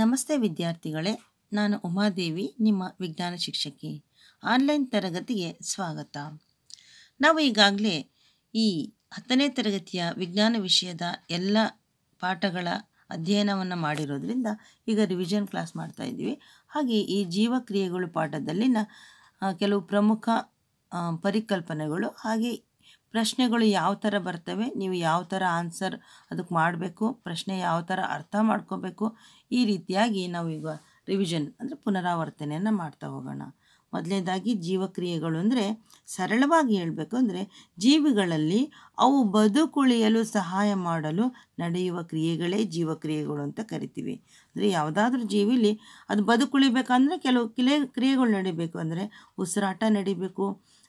ನಮಸ್ತೆ ವಿದ್ಯಾರ್ಥಿಗಳೇ ನಾನು ಉಮಾದೇವಿ ನಿಮ್ಮ ವಿಜ್ಞಾನ ಶಿಕ್ಷಕಿ ಆನ್ಲೈನ್ ತರಗತಿಗೆ ಸ್ವಾಗತ ನಾವು ಈಗಾಗಲೇ ಈ ಹತ್ತನೇ ತರಗತಿಯ ವಿಜ್ಞಾನ ವಿಷಯದ ಎಲ್ಲ ಪಾಠಗಳ ಅಧ್ಯಯನವನ್ನು ಮಾಡಿರೋದ್ರಿಂದ ಈಗ ರಿವಿಷನ್ ಕ್ಲಾಸ್ ಮಾಡ್ತಾ ಇದ್ದೀವಿ ಹಾಗೆ ಈ ಜೀವಕ್ರಿಯೆಗಳು ಪಾಠದಲ್ಲಿನ ಕೆಲವು ಪ್ರಮುಖ ಪರಿಕಲ್ಪನೆಗಳು ಹಾಗೆ ಪ್ರಶ್ನೆಗಳು ಯಾವ ಥರ ಬರ್ತವೆ ನೀವು ಯಾವ ಥರ ಆನ್ಸರ್ ಅದಕ್ಕೆ ಮಾಡಬೇಕು ಪ್ರಶ್ನೆ ಯಾವ ಥರ ಅರ್ಥ ಮಾಡ್ಕೋಬೇಕು ಈ ರೀತಿಯಾಗಿ ನಾವು ಈಗ ರಿವಿಷನ್ ಅಂದರೆ ಪುನರಾವರ್ತನೆಯನ್ನು ಮಾಡ್ತಾ ಹೋಗೋಣ ಮೊದಲನೇದಾಗಿ ಜೀವಕ್ರಿಯೆಗಳು ಅಂದರೆ ಸರಳವಾಗಿ ಹೇಳಬೇಕು ಅಂದರೆ ಜೀವಿಗಳಲ್ಲಿ ಅವು ಬದುಕುಳಿಯಲು ಸಹಾಯ ಮಾಡಲು ನಡೆಯುವ ಕ್ರಿಯೆಗಳೇ ಜೀವಕ್ರಿಯೆಗಳು ಅಂತ ಕರಿತೀವಿ ಅಂದರೆ ಯಾವುದಾದ್ರೂ ಜೀವಿಲಿ ಅದು ಬದುಕುಳಿಬೇಕಂದ್ರೆ ಕೆಲವು ಕ್ರಿಯೆ ಕ್ರಿಯೆಗಳು ನಡೀಬೇಕು ಅಂದರೆ ಉಸಿರಾಟ ನಡಿಬೇಕು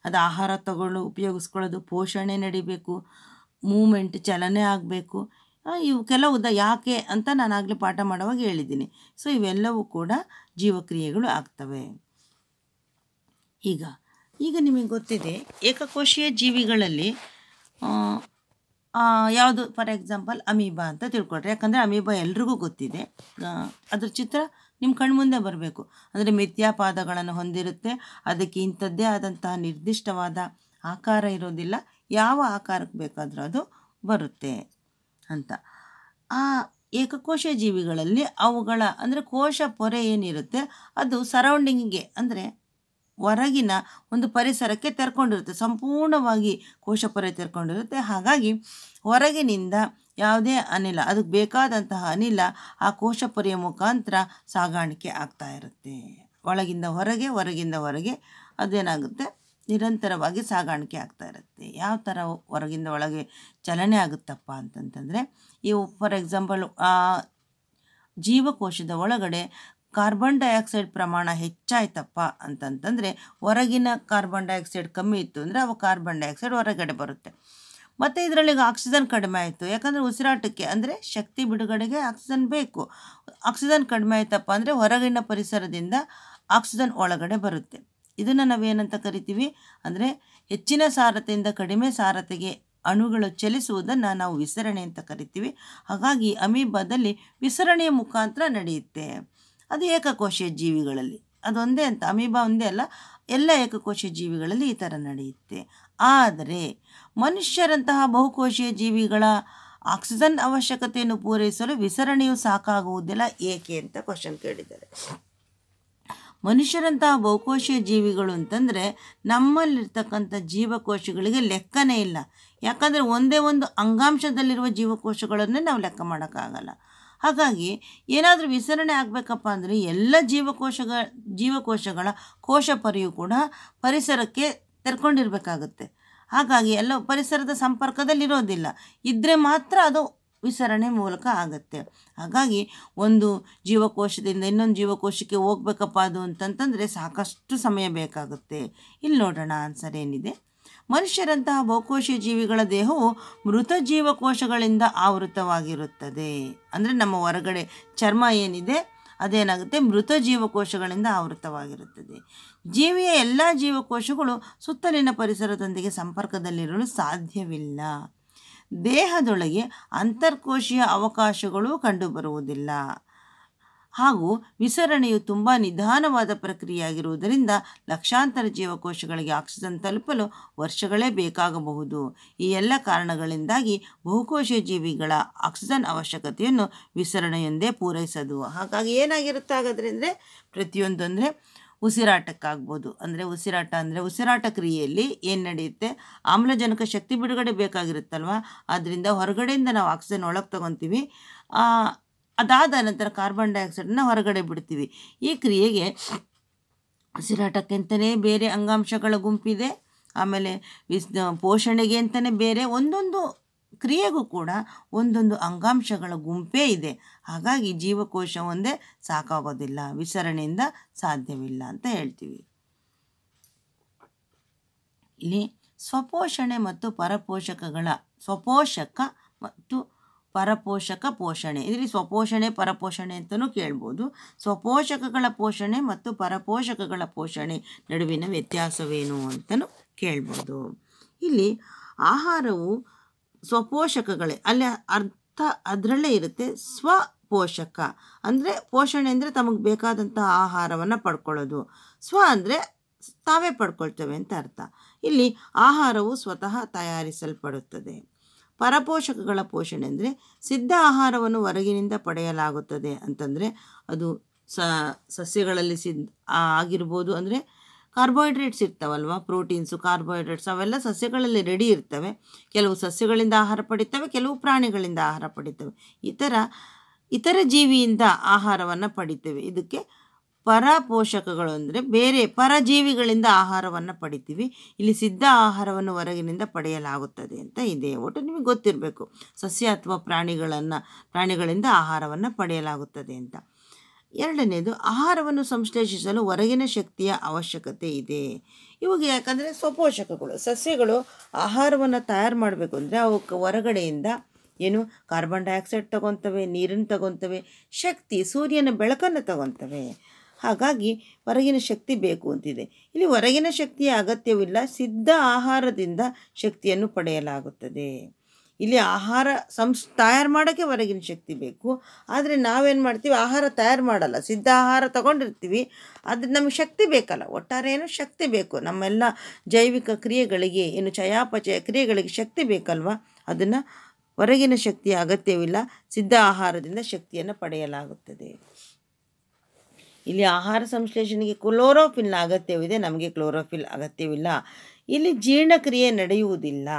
ಅದು ಆಹಾರ ತಗೊಳ್ಳು ಉಪಯೋಗಿಸ್ಕೊಳ್ಳೋದು ಪೋಷಣೆ ನಡಿಬೇಕು ಮೂಮೆಂಟ್ ಚಲನೆ ಆಗಬೇಕು ಇವಕ್ಕೆಲ್ಲ ಉದ ಯಾಕೆ ಅಂತ ನಾನು ಪಾಠ ಮಾಡುವಾಗ ಹೇಳಿದ್ದೀನಿ ಸೊ ಇವೆಲ್ಲವೂ ಕೂಡ ಜೀವಕ್ರಿಯೆಗಳು ಆಗ್ತವೆ ಈಗ ಈಗ ನಿಮಗೆ ಗೊತ್ತಿದೆ ಏಕಕೋಶೀಯ ಜೀವಿಗಳಲ್ಲಿ ಯಾವುದು ಫಾರ್ ಎಕ್ಸಾಂಪಲ್ ಅಮೀಬಾ ಅಂತ ತಿಳ್ಕೊಳ್ರಿ ಯಾಕಂದರೆ ಅಮೀಬಾ ಎಲ್ರಿಗೂ ಗೊತ್ತಿದೆ ಅದ್ರ ಚಿತ್ರ ನಿಮ್ಮ ಕಣ್ಮುಂದೆ ಬರಬೇಕು ಅಂದರೆ ಮಿಥ್ಯಾಪಾದಗಳನ್ನು ಹೊಂದಿರುತ್ತೆ ಅದಕ್ಕೆ ಇಂಥದ್ದೇ ಆದಂತಹ ನಿರ್ದಿಷ್ಟವಾದ ಆಕಾರ ಇರೋದಿಲ್ಲ ಯಾವ ಆಕಾರಕ್ಕೆ ಬೇಕಾದರೂ ಅದು ಬರುತ್ತೆ ಅಂತ ಆ ಏಕಕೋಶ ಜೀವಿಗಳಲ್ಲಿ ಅವುಗಳ ಅಂದರೆ ಕೋಶ ಪೊರೆ ಏನಿರುತ್ತೆ ಅದು ಸರೌಂಡಿಂಗಿಗೆ ಅಂದರೆ ಹೊರಗಿನ ಒಂದು ಪರಿಸರಕ್ಕೆ ತೆರ್ಕೊಂಡಿರುತ್ತೆ ಸಂಪೂರ್ಣವಾಗಿ ಪೊರೆ ತೆರ್ಕೊಂಡಿರುತ್ತೆ ಹಾಗಾಗಿ ಹೊರಗಿನಿಂದ ಯಾವುದೇ ಅನಿಲ ಅದಕ್ಕೆ ಬೇಕಾದಂತಹ ಅನಿಲ ಆ ಪೊರೆಯ ಮುಖಾಂತರ ಸಾಗಾಣಿಕೆ ಆಗ್ತಾ ಇರುತ್ತೆ ಒಳಗಿಂದ ಹೊರಗೆ ಹೊರಗಿಂದ ಹೊರಗೆ ಅದೇನಾಗುತ್ತೆ ನಿರಂತರವಾಗಿ ಸಾಗಾಣಿಕೆ ಆಗ್ತಾ ಇರುತ್ತೆ ಯಾವ ಥರ ಹೊರಗಿಂದ ಒಳಗೆ ಚಲನೆ ಆಗುತ್ತಪ್ಪ ಅಂತಂತಂದರೆ ಇವು ಫಾರ್ ಎಕ್ಸಾಂಪಲ್ ಜೀವಕೋಶದ ಒಳಗಡೆ ಕಾರ್ಬನ್ ಡೈಆಕ್ಸೈಡ್ ಪ್ರಮಾಣ ಹೆಚ್ಚಾಯ್ತಪ್ಪ ಅಂತಂತಂದರೆ ಹೊರಗಿನ ಕಾರ್ಬನ್ ಡೈಆಕ್ಸೈಡ್ ಕಮ್ಮಿ ಇತ್ತು ಅಂದರೆ ಅವು ಕಾರ್ಬನ್ ಡೈಆಕ್ಸೈಡ್ ಹೊರಗಡೆ ಬರುತ್ತೆ ಮತ್ತು ಇದರಲ್ಲಿ ಆಕ್ಸಿಜನ್ ಕಡಿಮೆ ಆಯಿತು ಯಾಕಂದರೆ ಉಸಿರಾಟಕ್ಕೆ ಅಂದರೆ ಶಕ್ತಿ ಬಿಡುಗಡೆಗೆ ಆಕ್ಸಿಜನ್ ಬೇಕು ಆಕ್ಸಿಜನ್ ಕಡಿಮೆ ಆಯ್ತಪ್ಪ ಅಂದರೆ ಹೊರಗಿನ ಪರಿಸರದಿಂದ ಆಕ್ಸಿಜನ್ ಒಳಗಡೆ ಬರುತ್ತೆ ಇದನ್ನು ನಾವೇನಂತ ಕರಿತೀವಿ ಅಂದರೆ ಹೆಚ್ಚಿನ ಸಾರತೆಯಿಂದ ಕಡಿಮೆ ಸಾರತೆಗೆ ಅಣುಗಳು ಚಲಿಸುವುದನ್ನು ನಾವು ವಿಸರಣೆ ಅಂತ ಕರಿತೀವಿ ಹಾಗಾಗಿ ಅಮೀಬಾದಲ್ಲಿ ವಿಸರಣೆಯ ಮುಖಾಂತರ ನಡೆಯುತ್ತೆ ಅದು ಏಕಕೋಶೀಯ ಜೀವಿಗಳಲ್ಲಿ ಅದೊಂದೇ ಅಂತ ಅಮೀಬಾ ಒಂದೇ ಅಲ್ಲ ಎಲ್ಲ ಏಕಕೋಶೀಯ ಜೀವಿಗಳಲ್ಲಿ ಈ ಥರ ನಡೆಯುತ್ತೆ ಆದರೆ ಮನುಷ್ಯರಂತಹ ಬಹುಕೋಶೀಯ ಜೀವಿಗಳ ಆಕ್ಸಿಜನ್ ಅವಶ್ಯಕತೆಯನ್ನು ಪೂರೈಸಲು ವಿಸರಣೆಯು ಸಾಕಾಗುವುದಿಲ್ಲ ಏಕೆ ಅಂತ ಕ್ವಶನ್ ಕೇಳಿದ್ದಾರೆ ಮನುಷ್ಯರಂತಹ ಬಹುಕೋಶೀಯ ಜೀವಿಗಳು ಅಂತಂದರೆ ನಮ್ಮಲ್ಲಿರ್ತಕ್ಕಂಥ ಜೀವಕೋಶಗಳಿಗೆ ಲೆಕ್ಕನೇ ಇಲ್ಲ ಯಾಕಂದರೆ ಒಂದೇ ಒಂದು ಅಂಗಾಂಶದಲ್ಲಿರುವ ಜೀವಕೋಶಗಳನ್ನೇ ನಾವು ಲೆಕ್ಕ ಮಾಡೋಕ್ಕಾಗಲ್ಲ ಹಾಗಾಗಿ ಏನಾದರೂ ವಿಸರಣೆ ಆಗಬೇಕಪ್ಪ ಅಂದರೆ ಎಲ್ಲ ಜೀವಕೋಶಗಳ ಜೀವಕೋಶಗಳ ಕೋಶ ಪರಿಯು ಕೂಡ ಪರಿಸರಕ್ಕೆ ತೆರ್ಕೊಂಡಿರಬೇಕಾಗುತ್ತೆ ಹಾಗಾಗಿ ಎಲ್ಲ ಪರಿಸರದ ಸಂಪರ್ಕದಲ್ಲಿರೋದಿಲ್ಲ ಇದ್ದರೆ ಮಾತ್ರ ಅದು ವಿಸರಣೆ ಮೂಲಕ ಆಗುತ್ತೆ ಹಾಗಾಗಿ ಒಂದು ಜೀವಕೋಶದಿಂದ ಇನ್ನೊಂದು ಜೀವಕೋಶಕ್ಕೆ ಹೋಗ್ಬೇಕಪ್ಪ ಅದು ಅಂತಂತಂದರೆ ಸಾಕಷ್ಟು ಸಮಯ ಬೇಕಾಗುತ್ತೆ ಇಲ್ಲಿ ನೋಡೋಣ ಆನ್ಸರ್ ಏನಿದೆ ಮನುಷ್ಯರಂತಹ ಬಹುಕೋಶೀಯ ಜೀವಿಗಳ ದೇಹವು ಮೃತ ಜೀವಕೋಶಗಳಿಂದ ಆವೃತವಾಗಿರುತ್ತದೆ ಅಂದರೆ ನಮ್ಮ ಹೊರಗಡೆ ಚರ್ಮ ಏನಿದೆ ಅದೇನಾಗುತ್ತೆ ಮೃತ ಜೀವಕೋಶಗಳಿಂದ ಆವೃತವಾಗಿರುತ್ತದೆ ಜೀವಿಯ ಎಲ್ಲ ಜೀವಕೋಶಗಳು ಸುತ್ತಲಿನ ಪರಿಸರದೊಂದಿಗೆ ಸಂಪರ್ಕದಲ್ಲಿರಲು ಸಾಧ್ಯವಿಲ್ಲ ದೇಹದೊಳಗೆ ಅಂತರ್ಕೋಶೀಯ ಅವಕಾಶಗಳು ಕಂಡುಬರುವುದಿಲ್ಲ ಹಾಗೂ ವಿಸರಣೆಯು ತುಂಬ ನಿಧಾನವಾದ ಪ್ರಕ್ರಿಯೆಯಾಗಿರುವುದರಿಂದ ಲಕ್ಷಾಂತರ ಜೀವಕೋಶಗಳಿಗೆ ಆಕ್ಸಿಜನ್ ತಲುಪಲು ವರ್ಷಗಳೇ ಬೇಕಾಗಬಹುದು ಈ ಎಲ್ಲ ಕಾರಣಗಳಿಂದಾಗಿ ಬಹುಕೋಶ ಜೀವಿಗಳ ಆಕ್ಸಿಜನ್ ಅವಶ್ಯಕತೆಯನ್ನು ವಿಸರಣೆಯೊಂದೇ ಪೂರೈಸದು ಹಾಗಾಗಿ ಏನಾಗಿರುತ್ತೆ ಹಾಗಾದ್ರೆ ಅಂದರೆ ಪ್ರತಿಯೊಂದು ಅಂದರೆ ಉಸಿರಾಟಕ್ಕಾಗ್ಬೋದು ಅಂದರೆ ಉಸಿರಾಟ ಅಂದರೆ ಉಸಿರಾಟ ಕ್ರಿಯೆಯಲ್ಲಿ ಏನು ನಡೆಯುತ್ತೆ ಆಮ್ಲಜನಕ ಶಕ್ತಿ ಬಿಡುಗಡೆ ಬೇಕಾಗಿರುತ್ತಲ್ವ ಆದ್ದರಿಂದ ಹೊರಗಡೆಯಿಂದ ನಾವು ಆಕ್ಸಿಜನ್ ಒಳಗೆ ತಗೊತೀವಿ ಅದಾದ ನಂತರ ಕಾರ್ಬನ್ ಡೈಆಕ್ಸೈಡನ್ನು ಹೊರಗಡೆ ಬಿಡ್ತೀವಿ ಈ ಕ್ರಿಯೆಗೆ ಉಸಿರಾಟಕ್ಕೆಂತಲೇ ಬೇರೆ ಅಂಗಾಂಶಗಳ ಗುಂಪಿದೆ ಆಮೇಲೆ ವಿಸ್ ಪೋಷಣೆಗೆ ಅಂತಲೇ ಬೇರೆ ಒಂದೊಂದು ಕ್ರಿಯೆಗೂ ಕೂಡ ಒಂದೊಂದು ಅಂಗಾಂಶಗಳ ಗುಂಪೇ ಇದೆ ಹಾಗಾಗಿ ಜೀವಕೋಶ ಒಂದೇ ಸಾಕಾಗೋದಿಲ್ಲ ವಿಸರಣೆಯಿಂದ ಸಾಧ್ಯವಿಲ್ಲ ಅಂತ ಹೇಳ್ತೀವಿ ಇಲ್ಲಿ ಸ್ವಪೋಷಣೆ ಮತ್ತು ಪರಪೋಷಕಗಳ ಸ್ವಪೋಷಕ ಮತ್ತು ಪರಪೋಷಕ ಪೋಷಣೆ ಇದರಲ್ಲಿ ಸ್ವಪೋಷಣೆ ಪರಪೋಷಣೆ ಅಂತಲೂ ಕೇಳ್ಬೋದು ಸ್ವಪೋಷಕಗಳ ಪೋಷಣೆ ಮತ್ತು ಪರಪೋಷಕಗಳ ಪೋಷಣೆ ನಡುವಿನ ವ್ಯತ್ಯಾಸವೇನು ಅಂತಲೂ ಕೇಳ್ಬೋದು ಇಲ್ಲಿ ಆಹಾರವು ಸ್ವಪೋಷಕಗಳೇ ಅಲ್ಲಿ ಅರ್ಥ ಅದರಲ್ಲೇ ಇರುತ್ತೆ ಸ್ವ ಪೋಷಕ ಅಂದರೆ ಪೋಷಣೆ ಅಂದರೆ ತಮಗೆ ಬೇಕಾದಂಥ ಆಹಾರವನ್ನು ಪಡ್ಕೊಳ್ಳೋದು ಸ್ವ ಅಂದರೆ ತಾವೇ ಪಡ್ಕೊಳ್ತೇವೆ ಅಂತ ಅರ್ಥ ಇಲ್ಲಿ ಆಹಾರವು ಸ್ವತಃ ತಯಾರಿಸಲ್ಪಡುತ್ತದೆ ಪರಪೋಷಕಗಳ ಪೋಷಣೆ ಅಂದರೆ ಸಿದ್ಧ ಆಹಾರವನ್ನು ಹೊರಗಿನಿಂದ ಪಡೆಯಲಾಗುತ್ತದೆ ಅಂತಂದರೆ ಅದು ಸ ಸಸ್ಯಗಳಲ್ಲಿ ಸಿದ್ಧ ಆಗಿರ್ಬೋದು ಅಂದರೆ ಕಾರ್ಬೋಹೈಡ್ರೇಟ್ಸ್ ಇರ್ತಾವಲ್ವ ಪ್ರೋಟೀನ್ಸು ಕಾರ್ಬೋಹೈಡ್ರೇಟ್ಸ್ ಅವೆಲ್ಲ ಸಸ್ಯಗಳಲ್ಲಿ ರೆಡಿ ಇರ್ತವೆ ಕೆಲವು ಸಸ್ಯಗಳಿಂದ ಆಹಾರ ಪಡಿತವೆ ಕೆಲವು ಪ್ರಾಣಿಗಳಿಂದ ಆಹಾರ ಪಡಿತವೆ ಈ ಇತರ ಜೀವಿಯಿಂದ ಆಹಾರವನ್ನು ಪಡಿತವೆ ಇದಕ್ಕೆ ಪರಪೋಷಕಗಳು ಅಂದರೆ ಬೇರೆ ಪರಜೀವಿಗಳಿಂದ ಆಹಾರವನ್ನು ಪಡಿತೀವಿ ಇಲ್ಲಿ ಸಿದ್ಧ ಆಹಾರವನ್ನು ಹೊರಗಿನಿಂದ ಪಡೆಯಲಾಗುತ್ತದೆ ಅಂತ ಇದೆ ಒಟ್ಟು ನಿಮಗೆ ಗೊತ್ತಿರಬೇಕು ಸಸ್ಯ ಅಥವಾ ಪ್ರಾಣಿಗಳನ್ನು ಪ್ರಾಣಿಗಳಿಂದ ಆಹಾರವನ್ನು ಪಡೆಯಲಾಗುತ್ತದೆ ಅಂತ ಎರಡನೇದು ಆಹಾರವನ್ನು ಸಂಶ್ಲೇಷಿಸಲು ಹೊರಗಿನ ಶಕ್ತಿಯ ಅವಶ್ಯಕತೆ ಇದೆ ಇವಾಗ ಯಾಕಂದರೆ ಸ್ವಪೋಷಕಗಳು ಸಸ್ಯಗಳು ಆಹಾರವನ್ನು ತಯಾರು ಮಾಡಬೇಕು ಅಂದರೆ ಅವಕ್ಕೆ ಹೊರಗಡೆಯಿಂದ ಏನು ಕಾರ್ಬನ್ ಡೈಆಕ್ಸೈಡ್ ತಗೊತವೆ ನೀರನ್ನು ತಗೊತವೆ ಶಕ್ತಿ ಸೂರ್ಯನ ಬೆಳಕನ್ನು ತಗೊತವೆ ಹಾಗಾಗಿ ಹೊರಗಿನ ಶಕ್ತಿ ಬೇಕು ಅಂತಿದೆ ಇಲ್ಲಿ ಹೊರಗಿನ ಶಕ್ತಿಯ ಅಗತ್ಯವಿಲ್ಲ ಸಿದ್ಧ ಆಹಾರದಿಂದ ಶಕ್ತಿಯನ್ನು ಪಡೆಯಲಾಗುತ್ತದೆ ಇಲ್ಲಿ ಆಹಾರ ಸಂಸ್ ತಯಾರು ಮಾಡೋಕ್ಕೆ ಹೊರಗಿನ ಶಕ್ತಿ ಬೇಕು ಆದರೆ ನಾವೇನು ಮಾಡ್ತೀವಿ ಆಹಾರ ತಯಾರು ಮಾಡಲ್ಲ ಸಿದ್ಧ ಆಹಾರ ತಗೊಂಡಿರ್ತೀವಿ ಆದರೆ ನಮಗೆ ಶಕ್ತಿ ಬೇಕಲ್ಲ ಒಟ್ಟಾರೆ ಏನು ಶಕ್ತಿ ಬೇಕು ನಮ್ಮೆಲ್ಲ ಜೈವಿಕ ಕ್ರಿಯೆಗಳಿಗೆ ಏನು ಚಯಾಪಚಯ ಕ್ರಿಯೆಗಳಿಗೆ ಶಕ್ತಿ ಬೇಕಲ್ವ ಅದನ್ನು ಹೊರಗಿನ ಶಕ್ತಿಯ ಅಗತ್ಯವಿಲ್ಲ ಸಿದ್ಧ ಆಹಾರದಿಂದ ಶಕ್ತಿಯನ್ನು ಪಡೆಯಲಾಗುತ್ತದೆ ಇಲ್ಲಿ ಆಹಾರ ಸಂಶ್ಲೇಷಣೆಗೆ ಕ್ಲೋರೋಫಿಲ್ನ ಅಗತ್ಯವಿದೆ ನಮಗೆ ಕ್ಲೋರೋಫಿಲ್ ಅಗತ್ಯವಿಲ್ಲ ಇಲ್ಲಿ ಜೀರ್ಣಕ್ರಿಯೆ ನಡೆಯುವುದಿಲ್ಲ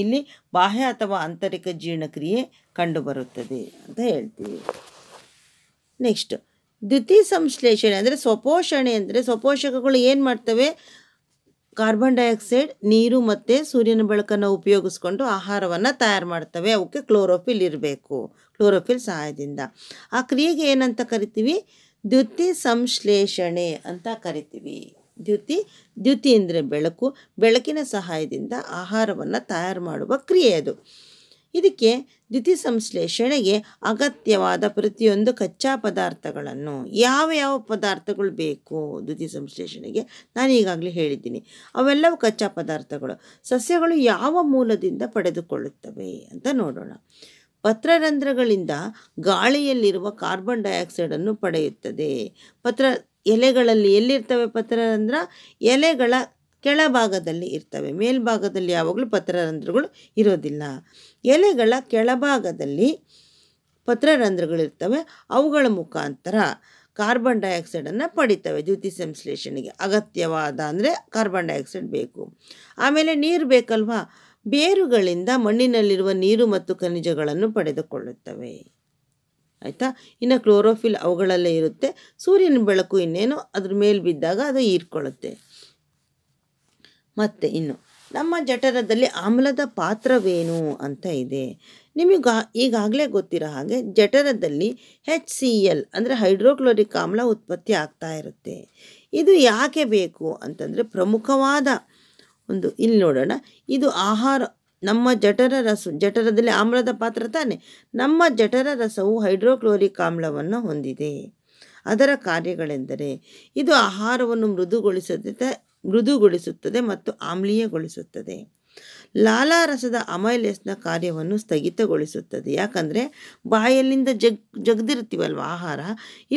ಇಲ್ಲಿ ಬಾಹ್ಯ ಅಥವಾ ಆಂತರಿಕ ಜೀರ್ಣಕ್ರಿಯೆ ಕಂಡುಬರುತ್ತದೆ ಅಂತ ಹೇಳ್ತೀವಿ ನೆಕ್ಸ್ಟ್ ದ್ವಿತೀಯ ಸಂಶ್ಲೇಷಣೆ ಅಂದರೆ ಸ್ವಪೋಷಣೆ ಅಂದರೆ ಸ್ವಪೋಷಕಗಳು ಏನು ಮಾಡ್ತವೆ ಕಾರ್ಬನ್ ಡೈಆಕ್ಸೈಡ್ ನೀರು ಮತ್ತು ಸೂರ್ಯನ ಬೆಳಕನ್ನು ಉಪಯೋಗಿಸ್ಕೊಂಡು ಆಹಾರವನ್ನು ತಯಾರು ಮಾಡ್ತವೆ ಅವಕ್ಕೆ ಕ್ಲೋರೋಫಿಲ್ ಇರಬೇಕು ಕ್ಲೋರೋಫಿಲ್ ಸಹಾಯದಿಂದ ಆ ಕ್ರಿಯೆಗೆ ಏನಂತ ಕರಿತೀವಿ ದ್ಯುತಿ ಸಂಶ್ಲೇಷಣೆ ಅಂತ ಕರಿತೀವಿ ದ್ಯುತಿ ದ್ಯುತಿ ಅಂದರೆ ಬೆಳಕು ಬೆಳಕಿನ ಸಹಾಯದಿಂದ ಆಹಾರವನ್ನು ತಯಾರು ಮಾಡುವ ಕ್ರಿಯೆ ಅದು ಇದಕ್ಕೆ ದ್ಯುತಿ ಸಂಶ್ಲೇಷಣೆಗೆ ಅಗತ್ಯವಾದ ಪ್ರತಿಯೊಂದು ಕಚ್ಚಾ ಪದಾರ್ಥಗಳನ್ನು ಯಾವ ಯಾವ ಪದಾರ್ಥಗಳು ಬೇಕು ದ್ಯುತಿ ಸಂಶ್ಲೇಷಣೆಗೆ ನಾನು ಈಗಾಗಲೇ ಹೇಳಿದ್ದೀನಿ ಅವೆಲ್ಲವೂ ಕಚ್ಚಾ ಪದಾರ್ಥಗಳು ಸಸ್ಯಗಳು ಯಾವ ಮೂಲದಿಂದ ಪಡೆದುಕೊಳ್ಳುತ್ತವೆ ಅಂತ ನೋಡೋಣ ಪತ್ರರಂಧ್ರಗಳಿಂದ ಗಾಳಿಯಲ್ಲಿರುವ ಕಾರ್ಬನ್ ಡೈಆಕ್ಸೈಡನ್ನು ಪಡೆಯುತ್ತದೆ ಪತ್ರ ಎಲೆಗಳಲ್ಲಿ ಎಲ್ಲಿರ್ತವೆ ಪತ್ರರಂಧ್ರ ಎಲೆಗಳ ಕೆಳಭಾಗದಲ್ಲಿ ಇರ್ತವೆ ಮೇಲ್ಭಾಗದಲ್ಲಿ ಯಾವಾಗಲೂ ಪತ್ರರಂಧ್ರಗಳು ಇರೋದಿಲ್ಲ ಎಲೆಗಳ ಕೆಳಭಾಗದಲ್ಲಿ ಪತ್ರರಂಧ್ರಗಳಿರ್ತವೆ ಅವುಗಳ ಮುಖಾಂತರ ಕಾರ್ಬನ್ ಡೈಆಕ್ಸೈಡನ್ನು ಪಡಿತವೆ ದ್ಯುತಿ ಸಂಶ್ಲೇಷಣೆಗೆ ಅಗತ್ಯವಾದ ಅಂದರೆ ಕಾರ್ಬನ್ ಡೈಆಕ್ಸೈಡ್ ಬೇಕು ಆಮೇಲೆ ನೀರು ಬೇಕಲ್ವಾ ಬೇರುಗಳಿಂದ ಮಣ್ಣಿನಲ್ಲಿರುವ ನೀರು ಮತ್ತು ಖನಿಜಗಳನ್ನು ಪಡೆದುಕೊಳ್ಳುತ್ತವೆ ಆಯಿತಾ ಇನ್ನು ಕ್ಲೋರೋಫಿಲ್ ಅವುಗಳಲ್ಲೇ ಇರುತ್ತೆ ಸೂರ್ಯನ ಬೆಳಕು ಇನ್ನೇನು ಅದ್ರ ಮೇಲೆ ಬಿದ್ದಾಗ ಅದು ಹೀರ್ಕೊಳ್ಳುತ್ತೆ ಮತ್ತು ಇನ್ನು ನಮ್ಮ ಜಠರದಲ್ಲಿ ಆಮ್ಲದ ಪಾತ್ರವೇನು ಅಂತ ಇದೆ ನಿಮಗೆ ಈಗಾಗಲೇ ಗೊತ್ತಿರೋ ಹಾಗೆ ಜಠರದಲ್ಲಿ ಹೆಚ್ ಸಿ ಎಲ್ ಅಂದರೆ ಹೈಡ್ರೋಕ್ಲೋರಿಕ್ ಆಮ್ಲ ಉತ್ಪತ್ತಿ ಆಗ್ತಾ ಇರುತ್ತೆ ಇದು ಯಾಕೆ ಬೇಕು ಅಂತಂದರೆ ಪ್ರಮುಖವಾದ ಒಂದು ಇಲ್ಲಿ ನೋಡೋಣ ಇದು ಆಹಾರ ನಮ್ಮ ಜಠರ ರಸ ಜಠರದಲ್ಲಿ ಆಮ್ಲದ ಪಾತ್ರ ತಾನೇ ನಮ್ಮ ಜಠರ ರಸವು ಹೈಡ್ರೋಕ್ಲೋರಿಕ್ ಆಮ್ಲವನ್ನು ಹೊಂದಿದೆ ಅದರ ಕಾರ್ಯಗಳೆಂದರೆ ಇದು ಆಹಾರವನ್ನು ಮೃದುಗೊಳಿಸದ ಮೃದುಗೊಳಿಸುತ್ತದೆ ಮತ್ತು ಆಮ್ಲೀಯಗೊಳಿಸುತ್ತದೆ ಲಾಲಾರಸದ ಅಮೈಲೇಸ್ನ ಕಾರ್ಯವನ್ನು ಸ್ಥಗಿತಗೊಳಿಸುತ್ತದೆ ಯಾಕಂದರೆ ಬಾಯಲ್ಲಿಂದ ಜಗ್ ಜಗ್ದಿರುತ್ತೀವಲ್ವ ಆಹಾರ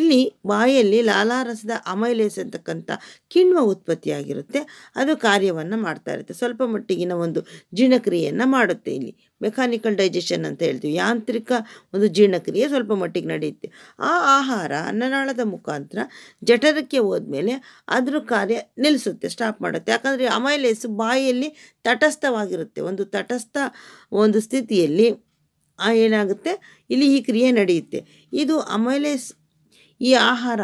ಇಲ್ಲಿ ಬಾಯಲ್ಲಿ ಲಾಲಾರಸದ ಅಮೈಲೇಸ್ ಅಂತಕ್ಕಂಥ ಕಿಣ್ವ ಉತ್ಪತ್ತಿಯಾಗಿರುತ್ತೆ ಅದು ಕಾರ್ಯವನ್ನು ಮಾಡ್ತಾ ಇರುತ್ತೆ ಸ್ವಲ್ಪ ಮಟ್ಟಿಗಿನ ಒಂದು ಜೀರ್ಣಕ್ರಿಯೆಯನ್ನು ಮಾಡುತ್ತೆ ಇಲ್ಲಿ ಮೆಕ್ಯಾನಿಕಲ್ ಡೈಜೆಷನ್ ಅಂತ ಹೇಳ್ತೀವಿ ಯಾಂತ್ರಿಕ ಒಂದು ಜೀರ್ಣಕ್ರಿಯೆ ಸ್ವಲ್ಪ ಮಟ್ಟಿಗೆ ನಡೆಯುತ್ತೆ ಆ ಆಹಾರ ಅನ್ನನಾಳದ ಮುಖಾಂತರ ಜಠರಕ್ಕೆ ಹೋದ್ಮೇಲೆ ಅದರ ಕಾರ್ಯ ನಿಲ್ಲಿಸುತ್ತೆ ಸ್ಟಾಪ್ ಮಾಡುತ್ತೆ ಯಾಕಂದರೆ ಅಮೈಲೇಸ್ ಬಾಯಿಯಲ್ಲಿ ತಟಸ್ಥವಾಗಿರುತ್ತೆ ಒಂದು ತಟಸ್ಥ ಒಂದು ಸ್ಥಿತಿಯಲ್ಲಿ ಏನಾಗುತ್ತೆ ಇಲ್ಲಿ ಈ ಕ್ರಿಯೆ ನಡೆಯುತ್ತೆ ಇದು ಅಮೈಲೇಸ್ ಈ ಆಹಾರ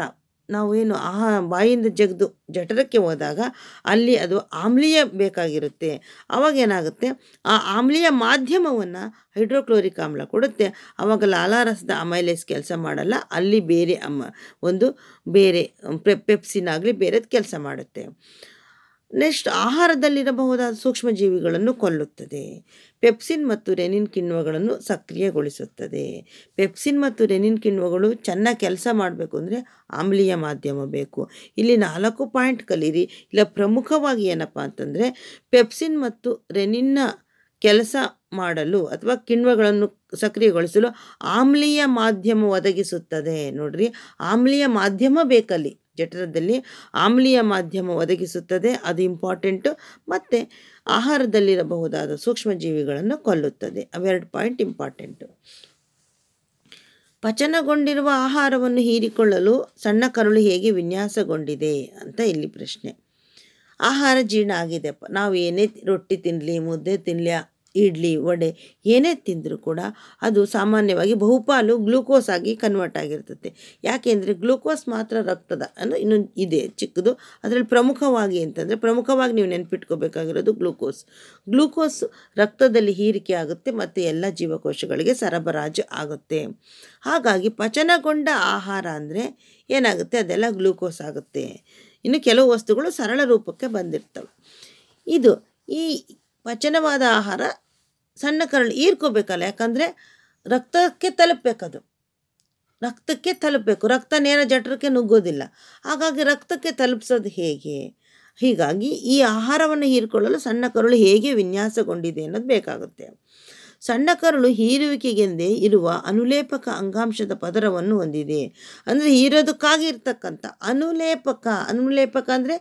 ನಾವೇನು ಆಹಾ ಬಾಯಿಂದ ಜಗ್ದು ಜಠರಕ್ಕೆ ಹೋದಾಗ ಅಲ್ಲಿ ಅದು ಆಮ್ಲೀಯ ಬೇಕಾಗಿರುತ್ತೆ ಆವಾಗ ಏನಾಗುತ್ತೆ ಆ ಆಮ್ಲೀಯ ಮಾಧ್ಯಮವನ್ನು ಹೈಡ್ರೋಕ್ಲೋರಿಕ್ ಆಮ್ಲ ಕೊಡುತ್ತೆ ಆವಾಗ ಲಾಲಾರಸದ ಅಮೈಲೇಸ್ ಕೆಲಸ ಮಾಡಲ್ಲ ಅಲ್ಲಿ ಬೇರೆ ಅಮ್ಮ ಒಂದು ಬೇರೆ ಪೆಪ್ಸಿನಾಗಲಿ ಬೇರೆದು ಕೆಲಸ ಮಾಡುತ್ತೆ ನೆಕ್ಸ್ಟ್ ಆಹಾರದಲ್ಲಿರಬಹುದಾದ ಸೂಕ್ಷ್ಮಜೀವಿಗಳನ್ನು ಕೊಲ್ಲುತ್ತದೆ ಪೆಪ್ಸಿನ್ ಮತ್ತು ರೆನಿನ್ ಕಿಣ್ವಗಳನ್ನು ಸಕ್ರಿಯಗೊಳಿಸುತ್ತದೆ ಪೆಪ್ಸಿನ್ ಮತ್ತು ರೆನಿನ್ ಕಿಣ್ವಗಳು ಚೆನ್ನಾಗಿ ಕೆಲಸ ಮಾಡಬೇಕು ಅಂದರೆ ಆಮ್ಲೀಯ ಮಾಧ್ಯಮ ಬೇಕು ಇಲ್ಲಿ ನಾಲ್ಕು ಪಾಯಿಂಟ್ ಕಲೀರಿ ಇಲ್ಲ ಪ್ರಮುಖವಾಗಿ ಏನಪ್ಪ ಅಂತಂದರೆ ಪೆಪ್ಸಿನ್ ಮತ್ತು ರೆನಿನ್ನ ಕೆಲಸ ಮಾಡಲು ಅಥವಾ ಕಿಣ್ವಗಳನ್ನು ಸಕ್ರಿಯಗೊಳಿಸಲು ಆಮ್ಲೀಯ ಮಾಧ್ಯಮ ಒದಗಿಸುತ್ತದೆ ನೋಡ್ರಿ ಆಮ್ಲೀಯ ಮಾಧ್ಯಮ ಬೇಕಲ್ಲಿ ಜಠರದಲ್ಲಿ ಆಮ್ಲೀಯ ಮಾಧ್ಯಮ ಒದಗಿಸುತ್ತದೆ ಅದು ಇಂಪಾರ್ಟೆಂಟು ಮತ್ತು ಆಹಾರದಲ್ಲಿರಬಹುದಾದ ಸೂಕ್ಷ್ಮಜೀವಿಗಳನ್ನು ಕೊಲ್ಲುತ್ತದೆ ಅವೆರಡು ಪಾಯಿಂಟ್ ಇಂಪಾರ್ಟೆಂಟು ಪಚನಗೊಂಡಿರುವ ಆಹಾರವನ್ನು ಹೀರಿಕೊಳ್ಳಲು ಸಣ್ಣ ಕರುಳು ಹೇಗೆ ವಿನ್ಯಾಸಗೊಂಡಿದೆ ಅಂತ ಇಲ್ಲಿ ಪ್ರಶ್ನೆ ಆಹಾರ ಜೀರ್ಣ ಆಗಿದೆ ನಾವು ಏನೇ ರೊಟ್ಟಿ ತಿನ್ನಲಿ ಮುದ್ದೆ ತಿನ್ನಲಿ ಇಡ್ಲಿ ವಡೆ ಏನೇ ತಿಂದರೂ ಕೂಡ ಅದು ಸಾಮಾನ್ಯವಾಗಿ ಬಹುಪಾಲು ಗ್ಲೂಕೋಸ್ ಆಗಿ ಕನ್ವರ್ಟ್ ಆಗಿರ್ತದೆ ಯಾಕೆಂದರೆ ಗ್ಲೂಕೋಸ್ ಮಾತ್ರ ರಕ್ತದ ಅನ್ನು ಇನ್ನೊಂದು ಇದೆ ಚಿಕ್ಕದು ಅದರಲ್ಲಿ ಪ್ರಮುಖವಾಗಿ ಅಂತಂದರೆ ಪ್ರಮುಖವಾಗಿ ನೀವು ನೆನಪಿಟ್ಕೋಬೇಕಾಗಿರೋದು ಗ್ಲೂಕೋಸ್ ಗ್ಲೂಕೋಸ್ ರಕ್ತದಲ್ಲಿ ಹೀರಿಕೆ ಆಗುತ್ತೆ ಮತ್ತು ಎಲ್ಲ ಜೀವಕೋಶಗಳಿಗೆ ಸರಬರಾಜು ಆಗುತ್ತೆ ಹಾಗಾಗಿ ಪಚನಗೊಂಡ ಆಹಾರ ಅಂದರೆ ಏನಾಗುತ್ತೆ ಅದೆಲ್ಲ ಗ್ಲೂಕೋಸ್ ಆಗುತ್ತೆ ಇನ್ನು ಕೆಲವು ವಸ್ತುಗಳು ಸರಳ ರೂಪಕ್ಕೆ ಬಂದಿರ್ತವೆ ಇದು ಈ ಪಚನವಾದ ಆಹಾರ ಸಣ್ಣ ಕರಳು ಹೀರ್ಕೋಬೇಕಲ್ಲ ಯಾಕಂದರೆ ರಕ್ತಕ್ಕೆ ತಲುಪಬೇಕದು ರಕ್ತಕ್ಕೆ ತಲುಪಬೇಕು ರಕ್ತ ನೇರ ಜಠರಕ್ಕೆ ನುಗ್ಗೋದಿಲ್ಲ ಹಾಗಾಗಿ ರಕ್ತಕ್ಕೆ ತಲುಪಿಸೋದು ಹೇಗೆ ಹೀಗಾಗಿ ಈ ಆಹಾರವನ್ನು ಹೀರಿಕೊಳ್ಳಲು ಸಣ್ಣ ಕರುಳು ಹೇಗೆ ವಿನ್ಯಾಸಗೊಂಡಿದೆ ಅನ್ನೋದು ಬೇಕಾಗುತ್ತೆ ಸಣ್ಣ ಕರುಳು ಹೀರುವಿಕೆಗೆಂದೇ ಇರುವ ಅನುಲೇಪಕ ಅಂಗಾಂಶದ ಪದರವನ್ನು ಹೊಂದಿದೆ ಅಂದರೆ ಹೀರೋದಕ್ಕಾಗಿ ಇರ್ತಕ್ಕಂಥ ಅನುಲೇಪಕ ಅನುಲೇಪಕ ಅಂದರೆ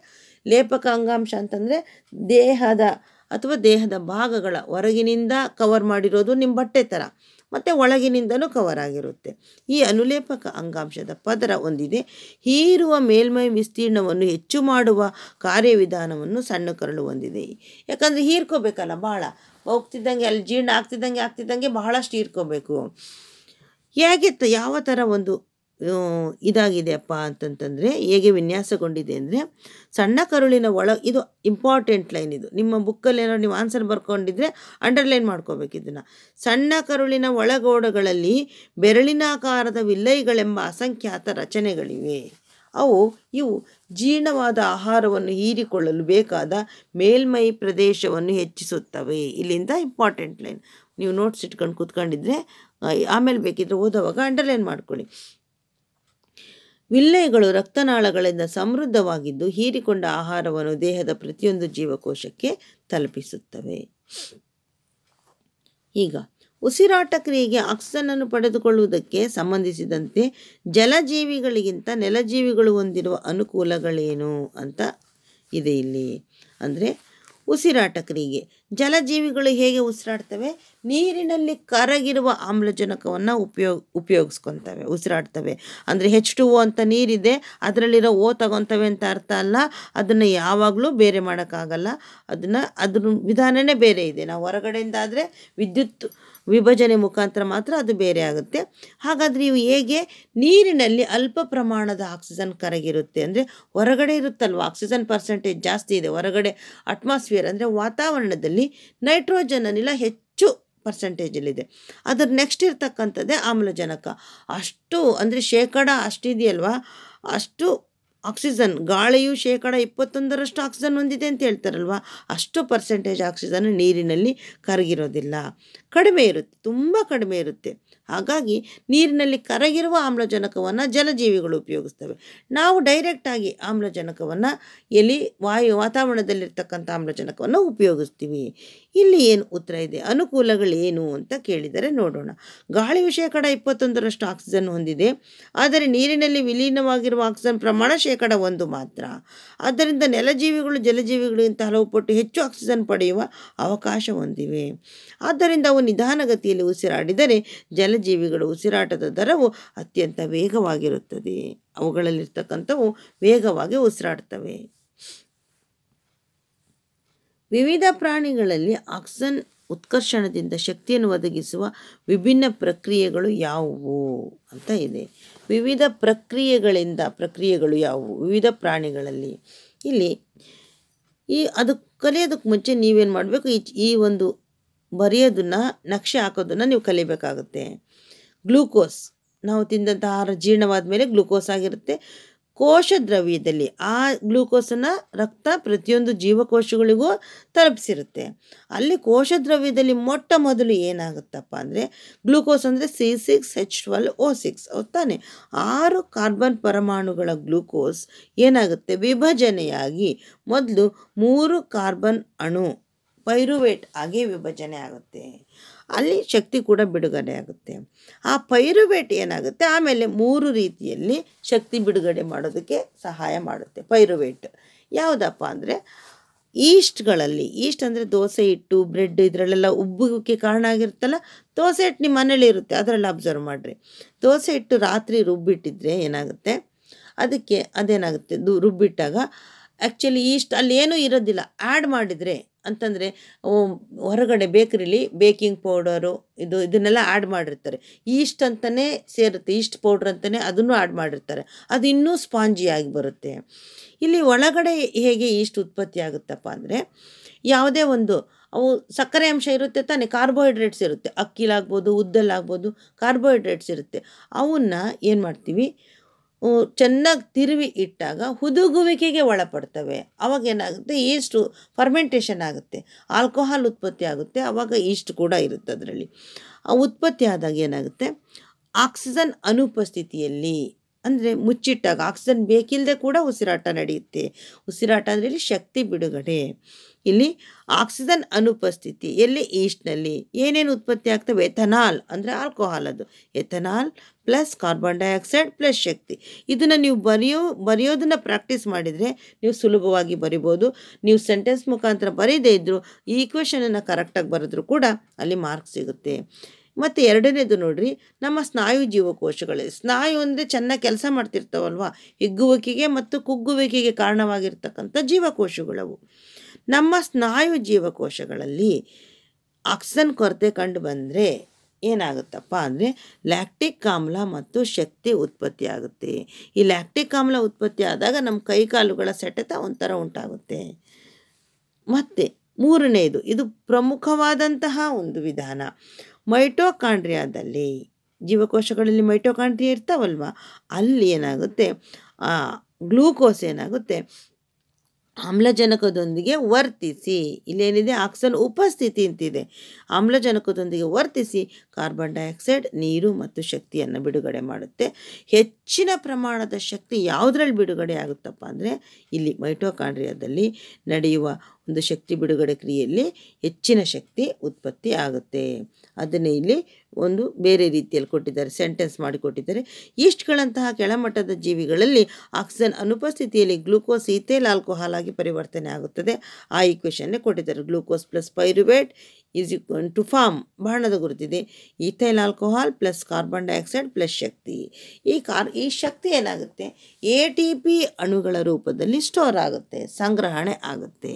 ಲೇಪಕ ಅಂಗಾಂಶ ಅಂತಂದರೆ ದೇಹದ ಅಥವಾ ದೇಹದ ಭಾಗಗಳ ಹೊರಗಿನಿಂದ ಕವರ್ ಮಾಡಿರೋದು ನಿಮ್ಮ ಬಟ್ಟೆ ಥರ ಮತ್ತು ಒಳಗಿನಿಂದಲೂ ಕವರ್ ಆಗಿರುತ್ತೆ ಈ ಅನುಲೇಪಕ ಅಂಗಾಂಶದ ಪದರ ಒಂದಿದೆ ಹೀರುವ ಮೇಲ್ಮೈ ವಿಸ್ತೀರ್ಣವನ್ನು ಹೆಚ್ಚು ಮಾಡುವ ಕಾರ್ಯವಿಧಾನವನ್ನು ಸಣ್ಣ ಕರಳು ಹೊಂದಿದೆ ಯಾಕಂದರೆ ಹೀರ್ಕೋಬೇಕಲ್ಲ ಭಾಳ ಹೋಗ್ತಿದ್ದಂಗೆ ಅಲ್ಲಿ ಜೀರ್ಣ ಆಗ್ತಿದ್ದಂಗೆ ಆಗ್ತಿದ್ದಂಗೆ ಬಹಳಷ್ಟು ಹೀರ್ಕೋಬೇಕು ಹೇಗೆ ಯಾವ ಥರ ಒಂದು ಇದಾಗಿದೆಯಪ್ಪ ಅಂತಂತಂದರೆ ಹೇಗೆ ವಿನ್ಯಾಸಗೊಂಡಿದೆ ಅಂದರೆ ಸಣ್ಣ ಕರುಳಿನ ಒಳ ಇದು ಇಂಪಾರ್ಟೆಂಟ್ ಲೈನ್ ಇದು ನಿಮ್ಮ ಬುಕ್ಕಲ್ಲಿ ಏನೋ ನೀವು ಆನ್ಸರ್ ಬರ್ಕೊಂಡಿದ್ರೆ ಅಂಡರ್ಲೈನ್ ಮಾಡ್ಕೋಬೇಕು ಇದನ್ನು ಸಣ್ಣ ಕರುಳಿನ ಒಳಗೋಡಗಳಲ್ಲಿ ಬೆರಳಿನಾಕಾರದ ವಿಲ್ಲೈಗಳೆಂಬ ಅಸಂಖ್ಯಾತ ರಚನೆಗಳಿವೆ ಅವು ಇವು ಜೀರ್ಣವಾದ ಆಹಾರವನ್ನು ಹೀರಿಕೊಳ್ಳಲು ಬೇಕಾದ ಮೇಲ್ಮೈ ಪ್ರದೇಶವನ್ನು ಹೆಚ್ಚಿಸುತ್ತವೆ ಇಲ್ಲಿಂದ ಇಂಪಾರ್ಟೆಂಟ್ ಲೈನ್ ನೀವು ನೋಟ್ಸ್ ಇಟ್ಕೊಂಡು ಕೂತ್ಕೊಂಡಿದ್ರೆ ಆಮೇಲೆ ಬೇಕಿದ್ರೆ ಓದುವಾಗ ಅಂಡರ್ಲೈನ್ ಮಾಡ್ಕೊಳ್ಳಿ ವಿಲ್ಲೆಗಳು ರಕ್ತನಾಳಗಳಿಂದ ಸಮೃದ್ಧವಾಗಿದ್ದು ಹೀರಿಕೊಂಡ ಆಹಾರವನ್ನು ದೇಹದ ಪ್ರತಿಯೊಂದು ಜೀವಕೋಶಕ್ಕೆ ತಲುಪಿಸುತ್ತವೆ ಈಗ ಉಸಿರಾಟ ಕ್ರಿಯೆಗೆ ಅನ್ನು ಪಡೆದುಕೊಳ್ಳುವುದಕ್ಕೆ ಸಂಬಂಧಿಸಿದಂತೆ ಜಲಜೀವಿಗಳಿಗಿಂತ ನೆಲಜೀವಿಗಳು ಹೊಂದಿರುವ ಅನುಕೂಲಗಳೇನು ಅಂತ ಇದೆ ಇಲ್ಲಿ ಅಂದರೆ ಉಸಿರಾಟಕರಿಗೆ ಜಲಜೀವಿಗಳು ಹೇಗೆ ಉಸಿರಾಡ್ತವೆ ನೀರಿನಲ್ಲಿ ಕರಗಿರುವ ಆಮ್ಲಜನಕವನ್ನು ಉಪಯೋಗ ಉಪಯೋಗಿಸ್ಕೊತವೆ ಉಸಿರಾಡ್ತವೆ ಅಂದರೆ ಹೆಚ್ ಟು ಓ ಅಂತ ನೀರಿದೆ ಅದರಲ್ಲಿರೋ ಓ ತಗೊತವೆ ಅಂತ ಅರ್ಥ ಅಲ್ಲ ಅದನ್ನು ಯಾವಾಗಲೂ ಬೇರೆ ಮಾಡೋಕ್ಕಾಗಲ್ಲ ಅದನ್ನು ಅದ್ರ ವಿಧಾನವೇ ಬೇರೆ ಇದೆ ನಾವು ಹೊರಗಡೆಯಿಂದ ಆದರೆ ವಿದ್ಯುತ್ ವಿಭಜನೆ ಮುಖಾಂತರ ಮಾತ್ರ ಅದು ಬೇರೆ ಆಗುತ್ತೆ ಹಾಗಾದರೆ ಇವು ಹೇಗೆ ನೀರಿನಲ್ಲಿ ಅಲ್ಪ ಪ್ರಮಾಣದ ಆಕ್ಸಿಜನ್ ಕರಗಿರುತ್ತೆ ಅಂದರೆ ಹೊರಗಡೆ ಇರುತ್ತಲ್ವ ಆಕ್ಸಿಜನ್ ಪರ್ಸೆಂಟೇಜ್ ಜಾಸ್ತಿ ಇದೆ ಹೊರಗಡೆ ಅಟ್ಮಾಸ್ಫಿಯರ್ ಅಂದರೆ ವಾತಾವರಣದಲ್ಲಿ ನೈಟ್ರೋಜನ್ ಅನಿಲ ಹೆಚ್ಚು ಪರ್ಸೆಂಟೇಜಲ್ಲಿದೆ ಅದ್ರ ನೆಕ್ಸ್ಟ್ ಇರ್ತಕ್ಕಂಥದ್ದೇ ಆಮ್ಲಜನಕ ಅಷ್ಟು ಅಂದರೆ ಶೇಕಡ ಅಷ್ಟಿದೆಯಲ್ವ ಅಷ್ಟು ಆಕ್ಸಿಜನ್ ಗಾಳಿಯು ಶೇಕಡ ಇಪ್ಪತ್ತೊಂದರಷ್ಟು ಆಕ್ಸಿಜನ್ ಹೊಂದಿದೆ ಅಂತ ಹೇಳ್ತಾರಲ್ವ ಅಷ್ಟು ಪರ್ಸೆಂಟೇಜ್ ಆಕ್ಸಿಜನ್ ನೀರಿನಲ್ಲಿ ಕರಗಿರೋದಿಲ್ಲ ಕಡಿಮೆ ಇರುತ್ತೆ ತುಂಬ ಕಡಿಮೆ ಇರುತ್ತೆ ಹಾಗಾಗಿ ನೀರಿನಲ್ಲಿ ಕರಗಿರುವ ಆಮ್ಲಜನಕವನ್ನು ಜಲಜೀವಿಗಳು ಉಪಯೋಗಿಸ್ತವೆ ನಾವು ಡೈರೆಕ್ಟಾಗಿ ಆಮ್ಲಜನಕವನ್ನು ಎಲ್ಲಿ ವಾಯು ವಾತಾವರಣದಲ್ಲಿರ್ತಕ್ಕಂಥ ಆಮ್ಲಜನಕವನ್ನು ಉಪಯೋಗಿಸ್ತೀವಿ ಇಲ್ಲಿ ಏನು ಉತ್ತರ ಇದೆ ಅನುಕೂಲಗಳೇನು ಅಂತ ಕೇಳಿದರೆ ನೋಡೋಣ ಗಾಳಿ ಶೇಕಡ ಇಪ್ಪತ್ತೊಂದರಷ್ಟು ಆಕ್ಸಿಜನ್ ಹೊಂದಿದೆ ಆದರೆ ನೀರಿನಲ್ಲಿ ವಿಲೀನವಾಗಿರುವ ಆಕ್ಸಿಜನ್ ಪ್ರಮಾಣ ಶೇಕಡ ಒಂದು ಮಾತ್ರ ಆದ್ದರಿಂದ ನೆಲಜೀವಿಗಳು ಜಲಜೀವಿಗಳಿಗಿಂತ ಹಲವು ಪಟ್ಟು ಹೆಚ್ಚು ಆಕ್ಸಿಜನ್ ಪಡೆಯುವ ಅವಕಾಶ ಹೊಂದಿವೆ ಆದ್ದರಿಂದ ಅವು ನಿಧಾನಗತಿಯಲ್ಲಿ ಉಸಿರಾಡಿದರೆ ಜಲಜೀವಿಗಳ ಉಸಿರಾಟದ ದರವು ಅತ್ಯಂತ ವೇಗವಾಗಿರುತ್ತದೆ ಅವುಗಳಲ್ಲಿರ್ತಕ್ಕಂಥವು ವೇಗವಾಗಿ ಉಸಿರಾಡ್ತವೆ ವಿವಿಧ ಪ್ರಾಣಿಗಳಲ್ಲಿ ಆಕ್ಸಿಜನ್ ಉತ್ಕರ್ಷಣದಿಂದ ಶಕ್ತಿಯನ್ನು ಒದಗಿಸುವ ವಿಭಿನ್ನ ಪ್ರಕ್ರಿಯೆಗಳು ಯಾವುವು ಅಂತ ಇದೆ ವಿವಿಧ ಪ್ರಕ್ರಿಯೆಗಳಿಂದ ಪ್ರಕ್ರಿಯೆಗಳು ಯಾವುವು ವಿವಿಧ ಪ್ರಾಣಿಗಳಲ್ಲಿ ಇಲ್ಲಿ ಈ ಅದು ಕಲಿಯೋದಕ್ಕೆ ಮುಂಚೆ ನೀವೇನು ಮಾಡಬೇಕು ಈ ಈ ಒಂದು ಬರೆಯೋದನ್ನು ನಕ್ಷೆ ಹಾಕೋದನ್ನು ನೀವು ಕಲಿಬೇಕಾಗುತ್ತೆ ಗ್ಲೂಕೋಸ್ ನಾವು ತಿಂದಂಥ ಆಹಾರ ಜೀರ್ಣವಾದ ಮೇಲೆ ಗ್ಲೂಕೋಸ್ ಆಗಿರುತ್ತೆ ಕೋಶ ದ್ರವ್ಯದಲ್ಲಿ ಆ ಗ್ಲೂಕೋಸನ್ನು ರಕ್ತ ಪ್ರತಿಯೊಂದು ಜೀವಕೋಶಗಳಿಗೂ ತಲುಪಿಸಿರುತ್ತೆ ಅಲ್ಲಿ ಕೋಶ ದ್ರವ್ಯದಲ್ಲಿ ಮೊಟ್ಟ ಮೊದಲು ಏನಾಗುತ್ತಪ್ಪ ಅಂದರೆ ಗ್ಲೂಕೋಸ್ ಅಂದರೆ C six H twelve O six ತಾನೆ ಆರು ಕಾರ್ಬನ್ ಪರಮಾಣುಗಳ ಗ್ಲೂಕೋಸ್ ಏನಾಗುತ್ತೆ ವಿಭಜನೆಯಾಗಿ ಮೊದಲು ಮೂರು ಕಾರ್ಬನ್ ಅಣು ಪೈರುವೇಟ್ ಆಗಿ ವಿಭಜನೆ ಆಗುತ್ತೆ ಅಲ್ಲಿ ಶಕ್ತಿ ಕೂಡ ಬಿಡುಗಡೆ ಆಗುತ್ತೆ ಆ ಪೈರುವೇಟ್ ಏನಾಗುತ್ತೆ ಆಮೇಲೆ ಮೂರು ರೀತಿಯಲ್ಲಿ ಶಕ್ತಿ ಬಿಡುಗಡೆ ಮಾಡೋದಕ್ಕೆ ಸಹಾಯ ಮಾಡುತ್ತೆ ಪೈರುವೇಟ್ ಯಾವುದಪ್ಪ ಅಂದರೆ ಈಸ್ಟ್ಗಳಲ್ಲಿ ಈಸ್ಟ್ ಅಂದರೆ ದೋಸೆ ಹಿಟ್ಟು ಬ್ರೆಡ್ ಇದರಲ್ಲೆಲ್ಲ ಉಬ್ಬೋಕ್ಕೆ ಕಾರಣ ಆಗಿರುತ್ತಲ್ಲ ದೋಸೆ ಹಿಟ್ಟು ನಿಮ್ಮ ಮನೇಲಿ ಇರುತ್ತೆ ಅದರಲ್ಲಿ ಅಬ್ಸರ್ವ್ ಮಾಡಿರಿ ದೋಸೆ ಹಿಟ್ಟು ರಾತ್ರಿ ರುಬ್ಬಿಟ್ಟಿದ್ರೆ ಏನಾಗುತ್ತೆ ಅದಕ್ಕೆ ಅದೇನಾಗುತ್ತೆ ದು ರುಬ್ಬಿಟ್ಟಾಗ ಆ್ಯಕ್ಚುಲಿ ಈಸ್ಟ್ ಅಲ್ಲಿ ಏನೂ ಇರೋದಿಲ್ಲ ಆ್ಯಡ್ ಮಾಡಿದರೆ ಅಂತಂದರೆ ಹೊರಗಡೆ ಬೇಕ್ರಿಲಿ ಬೇಕಿಂಗ್ ಪೌಡರು ಇದು ಇದನ್ನೆಲ್ಲ ಆ್ಯಡ್ ಮಾಡಿರ್ತಾರೆ ಈಸ್ಟ್ ಅಂತಲೇ ಸೇರುತ್ತೆ ಈಸ್ಟ್ ಪೌಡ್ರ್ ಅಂತಲೇ ಅದನ್ನು ಆ್ಯಡ್ ಮಾಡಿರ್ತಾರೆ ಅದು ಇನ್ನೂ ಸ್ಪಾಂಜಿಯಾಗಿ ಬರುತ್ತೆ ಇಲ್ಲಿ ಒಳಗಡೆ ಹೇಗೆ ಈಸ್ಟ್ ಉತ್ಪತ್ತಿ ಆಗುತ್ತಪ್ಪ ಅಂದರೆ ಯಾವುದೇ ಒಂದು ಅವು ಸಕ್ಕರೆ ಅಂಶ ಇರುತ್ತೆ ತಾನೇ ಕಾರ್ಬೋಹೈಡ್ರೇಟ್ಸ್ ಇರುತ್ತೆ ಅಕ್ಕಿಲಾಗ್ಬೋದು ಉದ್ದಲ್ಲಾಗ್ಬೋದು ಕಾರ್ಬೋಹೈಡ್ರೇಟ್ಸ್ ಇರುತ್ತೆ ಅವನ್ನ ಏನು ಮಾಡ್ತೀವಿ ಚೆನ್ನಾಗಿ ತಿರುವಿ ಇಟ್ಟಾಗ ಹುದುಗುವಿಕೆಗೆ ಒಳಪಡ್ತವೆ ಅವಾಗ ಏನಾಗುತ್ತೆ ಈಸ್ಟು ಫರ್ಮೆಂಟೇಷನ್ ಆಗುತ್ತೆ ಆಲ್ಕೋಹಾಲ್ ಉತ್ಪತ್ತಿ ಆಗುತ್ತೆ ಆವಾಗ ಈಸ್ಟ್ ಕೂಡ ಇರುತ್ತೆ ಅದರಲ್ಲಿ ಉತ್ಪತ್ತಿ ಆದಾಗ ಏನಾಗುತ್ತೆ ಆಕ್ಸಿಜನ್ ಅನುಪಸ್ಥಿತಿಯಲ್ಲಿ ಅಂದರೆ ಮುಚ್ಚಿಟ್ಟಾಗ ಆಕ್ಸಿಜನ್ ಬೇಕಿಲ್ಲದೆ ಕೂಡ ಉಸಿರಾಟ ನಡೆಯುತ್ತೆ ಉಸಿರಾಟ ಅಂದರೆ ಇಲ್ಲಿ ಶಕ್ತಿ ಬಿಡುಗಡೆ ಇಲ್ಲಿ ಆಕ್ಸಿಜನ್ ಅನುಪಸ್ಥಿತಿ ಎಲ್ಲಿ ಈಸ್ಟ್ನಲ್ಲಿ ಏನೇನು ಉತ್ಪತ್ತಿ ಆಗ್ತವೆ ಎಥನಾಲ್ ಅಂದರೆ ಆಲ್ಕೋಹಾಲ್ ಅದು ethanol plus carbon dioxide plus ಶಕ್ತಿ ಇದನ್ನು ನೀವು ಬರೆಯೋ ಬರೆಯೋದನ್ನು ಪ್ರಾಕ್ಟೀಸ್ ಮಾಡಿದರೆ ನೀವು ಸುಲಭವಾಗಿ ಬರಿಬೋದು ನೀವು ಸೆಂಟೆನ್ಸ್ ಮುಖಾಂತರ ಬರೀದೇ ಇದ್ದರೂ ಈ ಈಕ್ವೇಷನನ್ನು ಕರೆಕ್ಟಾಗಿ ಬರೆದ್ರೂ ಕೂಡ ಅಲ್ಲಿ ಮಾರ್ಕ್ ಸಿಗುತ್ತೆ ಮತ್ತು ಎರಡನೇದು ನೋಡಿರಿ ನಮ್ಮ ಸ್ನಾಯು ಜೀವಕೋಶಗಳಿದೆ ಸ್ನಾಯು ಅಂದರೆ ಚೆನ್ನಾಗಿ ಕೆಲಸ ಮಾಡ್ತಿರ್ತಾವಲ್ವ ಹಿಗ್ಗುವಿಕೆಗೆ ಮತ್ತು ಕುಗ್ಗುವಿಕೆಗೆ ಕಾರಣವಾಗಿರ್ತಕ್ಕಂಥ ಜೀವಕೋಶಗಳವು ನಮ್ಮ ಸ್ನಾಯು ಜೀವಕೋಶಗಳಲ್ಲಿ ಆಕ್ಸಿಜನ್ ಕೊರತೆ ಕಂಡು ಬಂದರೆ ಏನಾಗುತ್ತಪ್ಪ ಅಂದರೆ ಲ್ಯಾಕ್ಟಿಕ್ ಆಮ್ಲ ಮತ್ತು ಶಕ್ತಿ ಉತ್ಪತ್ತಿ ಆಗುತ್ತೆ ಈ ಲ್ಯಾಕ್ಟಿಕ್ ಆಮ್ಲ ಉತ್ಪತ್ತಿ ಆದಾಗ ನಮ್ಮ ಕೈಕಾಲುಗಳ ಸೆಟೆತ ಒಂಥರ ಉಂಟಾಗುತ್ತೆ ಮತ್ತು ಮೂರನೇದು ಇದು ಪ್ರಮುಖವಾದಂತಹ ಒಂದು ವಿಧಾನ ಮೈಟೋಕಾಂಡ್ರಿಯಾದಲ್ಲಿ ಜೀವಕೋಶಗಳಲ್ಲಿ ಮೈಟೋಕಾಂಡ್ರಿಯಾ ಇರ್ತಾವಲ್ವ ಅಲ್ಲಿ ಏನಾಗುತ್ತೆ ಗ್ಲೂಕೋಸ್ ಏನಾಗುತ್ತೆ ಆಮ್ಲಜನಕದೊಂದಿಗೆ ವರ್ತಿಸಿ ಇಲ್ಲೇನಿದೆ ಆಕ್ಸಿಜನ್ ಉಪಸ್ಥಿತಿ ಅಂತಿದೆ ಆಮ್ಲಜನಕದೊಂದಿಗೆ ವರ್ತಿಸಿ ಕಾರ್ಬನ್ ಡೈಆಕ್ಸೈಡ್ ನೀರು ಮತ್ತು ಶಕ್ತಿಯನ್ನು ಬಿಡುಗಡೆ ಮಾಡುತ್ತೆ ಹೆಚ್ಚಿನ ಪ್ರಮಾಣದ ಶಕ್ತಿ ಯಾವುದ್ರಲ್ಲಿ ಬಿಡುಗಡೆ ಆಗುತ್ತಪ್ಪ ಅಂದರೆ ಇಲ್ಲಿ ಮೈಟೋಕಾಂಡ್ರಿಯಾದಲ್ಲಿ ನಡೆಯುವ ಒಂದು ಶಕ್ತಿ ಬಿಡುಗಡೆ ಕ್ರಿಯೆಯಲ್ಲಿ ಹೆಚ್ಚಿನ ಶಕ್ತಿ ಉತ್ಪತ್ತಿ ಆಗುತ್ತೆ ಅದನ್ನೇ ಇಲ್ಲಿ ಒಂದು ಬೇರೆ ರೀತಿಯಲ್ಲಿ ಕೊಟ್ಟಿದ್ದಾರೆ ಸೆಂಟೆನ್ಸ್ ಮಾಡಿಕೊಟ್ಟಿದ್ದಾರೆ ಈಸ್ಟ್ಗಳಂತಹ ಕೆಳಮಟ್ಟದ ಜೀವಿಗಳಲ್ಲಿ ಆಕ್ಸಿಜನ್ ಅನುಪಸ್ಥಿತಿಯಲ್ಲಿ ಗ್ಲೂಕೋಸ್ ಈಥೇಲ್ ಆಲ್ಕೋಹಾಲ್ ಆಗಿ ಪರಿವರ್ತನೆ ಆಗುತ್ತದೆ ಆ ಇಕ್ವೇಷನ್ನೇ ಕೊಟ್ಟಿದ್ದಾರೆ glucose plus pyruvate is equal to form ಬಹಣದ ಗುರುತಿದೆ ethyl alcohol plus carbon dioxide plus ಶಕ್ತಿ ಈ ಕಾರ್ ಈ ಶಕ್ತಿ ಏನಾಗುತ್ತೆ ಎ ಟಿ ಪಿ ಅಣುಗಳ ರೂಪದಲ್ಲಿ ಸ್ಟೋರ್ ಆಗುತ್ತೆ ಸಂಗ್ರಹಣೆ ಆಗುತ್ತೆ